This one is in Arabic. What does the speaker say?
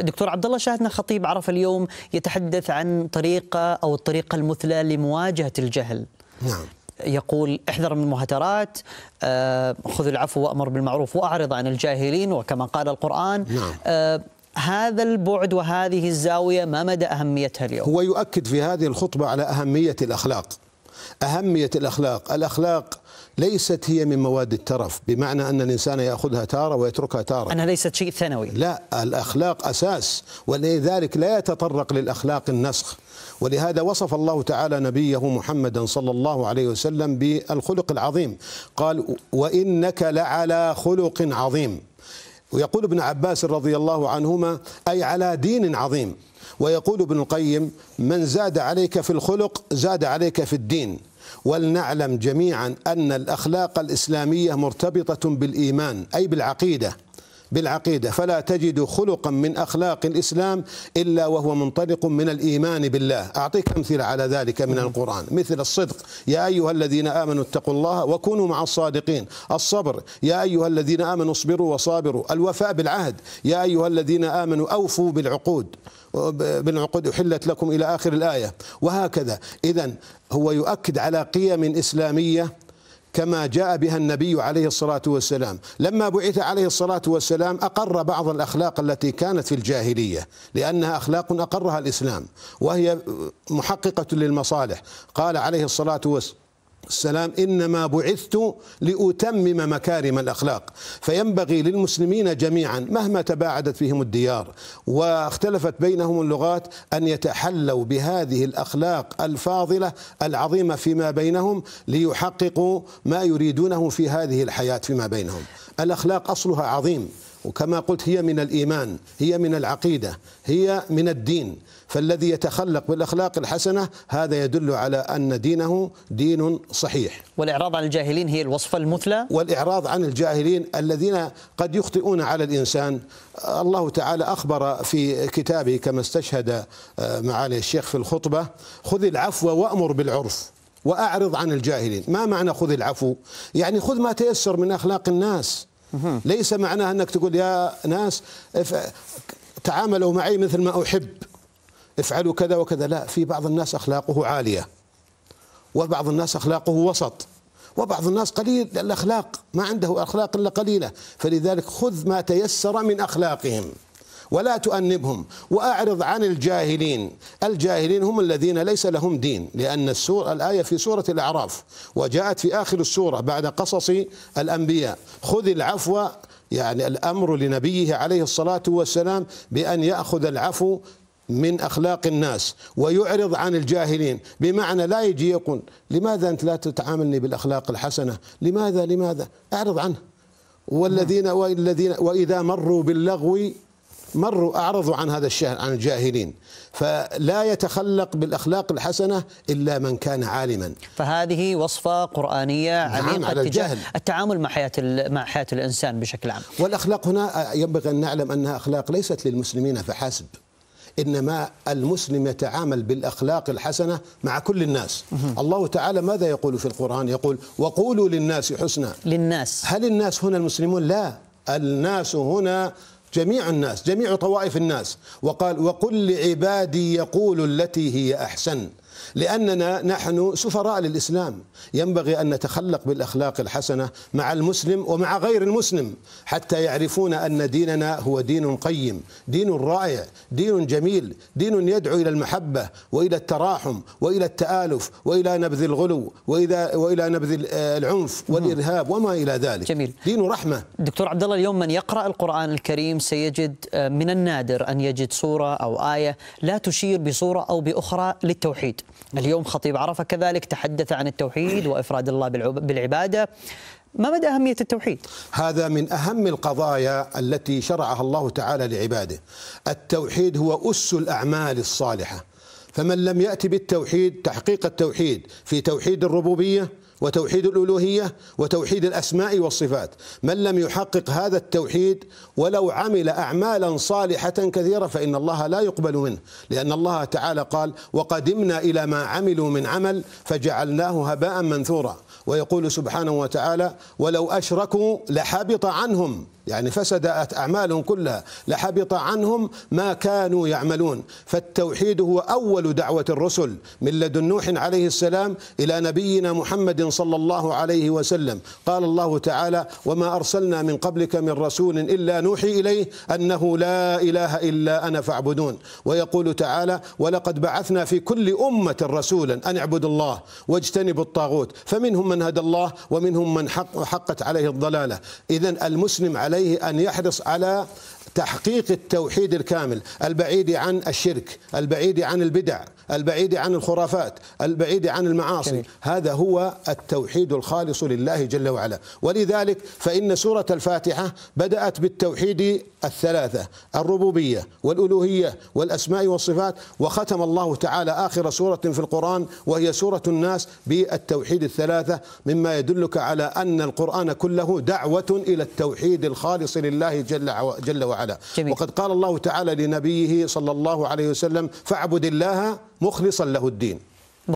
دكتور عبد الله شاهدنا خطيب عرفه اليوم يتحدث عن طريقه او الطريقه المثلى لمواجهه الجهل. نعم. يقول احذر من المهترات آه، خذ العفو وامر بالمعروف واعرض عن الجاهلين وكما قال القران نعم. آه، هذا البعد وهذه الزاويه ما مدى اهميتها اليوم؟ هو يؤكد في هذه الخطبه على اهميه الاخلاق. أهمية الأخلاق الأخلاق ليست هي من مواد الترف بمعنى أن الإنسان يأخذها تارة ويتركها تارة أنها ليست شيء ثانوي لا الأخلاق أساس ولذلك لا يتطرق للأخلاق النسخ ولهذا وصف الله تعالى نبيه محمدا صلى الله عليه وسلم بالخلق العظيم قال وإنك لعلى خلق عظيم ويقول ابن عباس رضي الله عنهما أي على دين عظيم ويقول ابن القيم من زاد عليك في الخلق زاد عليك في الدين ولنعلم جميعا أن الأخلاق الإسلامية مرتبطة بالإيمان أي بالعقيدة بالعقيدة فلا تجد خلقا من أخلاق الإسلام إلا وهو منطلق من الإيمان بالله أعطيك أمثلة على ذلك من القرآن مثل الصدق يا أيها الذين آمنوا اتقوا الله وكونوا مع الصادقين الصبر يا أيها الذين آمنوا اصبروا وصابروا الوفاء بالعهد يا أيها الذين آمنوا أوفوا بالعقود بالعقود أحلت لكم إلى آخر الآية وهكذا إذا هو يؤكد على قيم إسلامية كما جاء بها النبي عليه الصلاه والسلام، لما بعث عليه الصلاه والسلام اقر بعض الاخلاق التي كانت في الجاهليه، لانها اخلاق اقرها الاسلام، وهي محققه للمصالح، قال عليه الصلاه والسلام السلام انما بعثت لاتمم مكارم الاخلاق فينبغي للمسلمين جميعا مهما تباعدت فيهم الديار واختلفت بينهم اللغات ان يتحلوا بهذه الاخلاق الفاضله العظيمه فيما بينهم ليحققوا ما يريدونه في هذه الحياه فيما بينهم الاخلاق اصلها عظيم وكما قلت هي من الايمان هي من العقيده هي من الدين فالذي يتخلق بالاخلاق الحسنه هذا يدل على ان دينه دين صحيح والاعراض عن الجاهلين هي الوصفه المثلى والاعراض عن الجاهلين الذين قد يخطئون على الانسان الله تعالى اخبر في كتابه كما استشهد آه، معالي الشيخ في الخطبه خذ العفو وامر بالعرف واعرض عن الجاهلين ما معنى خذ العفو يعني خذ ما تيسر من اخلاق الناس ليس معناه انك تقول يا ناس تعاملوا معي مثل ما احب افعلوا كذا وكذا لا في بعض الناس اخلاقه عاليه وبعض الناس اخلاقه وسط وبعض الناس قليل الاخلاق ما عنده اخلاق الا قليله فلذلك خذ ما تيسر من اخلاقهم ولا تؤنبهم وأعرض عن الجاهلين الجاهلين هم الذين ليس لهم دين لأن السورة الآية في سورة الأعراف وجاءت في آخر السورة بعد قصص الأنبياء خذ العفو يعني الأمر لنبيه عليه الصلاة والسلام بأن يأخذ العفو من اخلاق الناس ويعرض عن الجاهلين بمعنى لا يجي يقول لماذا انت لا تتعاملني بالاخلاق الحسنه لماذا لماذا اعرض عنه والذين والذين واذا مروا باللغو مروا أعرضوا عن هذا الشهر عن الجاهلين فلا يتخلق بالأخلاق الحسنة إلا من كان عالما فهذه وصفة قرآنية نعم، عميقة على الجهل التعامل مع حياة, مع حياة الإنسان بشكل عام والأخلاق هنا ينبغي أن نعلم أنها أخلاق ليست للمسلمين فحسب انما المسلم يتعامل بالاخلاق الحسنه مع كل الناس الله تعالى ماذا يقول في القران يقول وقولوا للناس حسنا للناس هل الناس هنا المسلمون لا الناس هنا جميع الناس جميع طوائف الناس وقال وقل لعبادي يقول التي هي أحسن لأننا نحن سفراء للإسلام ينبغي أن نتخلق بالأخلاق الحسنة مع المسلم ومع غير المسلم حتى يعرفون أن ديننا هو دين قيم دين رائع دين جميل دين يدعو إلى المحبة وإلى التراحم وإلى التآلف وإلى نبذ الغلو وإذا وإلى نبذ العنف نعم. والإرهاب وما إلى ذلك جميل. دين رحمة دكتور عبد الله اليوم من يقرأ القرآن الكريم سيجد آه، من النادر أن يجد سورة أو آية لا تشير بصورة أو بأخرى للتوحيد اليوم خطيب عرفة كذلك تحدث عن التوحيد وإفراد الله بالعبادة ما مدى أهمية التوحيد؟ هذا من أهم القضايا التي شرعها الله تعالى لعباده التوحيد هو أس الأعمال الصالحة فمن لم يأتي بالتوحيد تحقيق التوحيد في توحيد الربوبية وتوحيد الالوهيه وتوحيد الاسماء والصفات من لم يحقق هذا التوحيد ولو عمل اعمالا صالحه كثيره فان الله لا يقبل منه لان الله تعالى قال وقدمنا الى ما عملوا من عمل فجعلناه هباء منثورا ويقول سبحانه وتعالى ولو اشركوا لحبط عنهم يعني فسدت أعمالهم كلها لحبط عنهم ما كانوا يعملون فالتوحيد هو أول دعوة الرسل من لدن نوح عليه السلام إلى نبينا محمد صلى الله عليه وسلم قال الله تعالى وما أرسلنا من قبلك من رسول إلا نوحي إليه أنه لا إله إلا أنا فاعبدون ويقول تعالى ولقد بعثنا في كل أمة رسولا أن اعبدوا الله واجتنبوا الطاغوت فمنهم من هدى الله ومنهم من حق حقت عليه الضلالة إذا المسلم على عليه أن يحرص على تحقيق التوحيد الكامل البعيد عن الشرك البعيد عن البدع البعيد عن الخرافات البعيد عن المعاصي هذا هو التوحيد الخالص لله جل وعلا ولذلك فإن سورة الفاتحة بدأت بالتوحيد الثلاثة الربوبية والألوهية والأسماء والصفات وختم الله تعالى آخر سورة في القرآن وهي سورة الناس بالتوحيد الثلاثة مما يدلك على أن القرآن كله دعوة إلى التوحيد الخالص لله جل وعلا وتعالى جميل. وقد قال الله تعالى لنبيه صلى الله عليه وسلم فاعبد الله مخلصا له الدين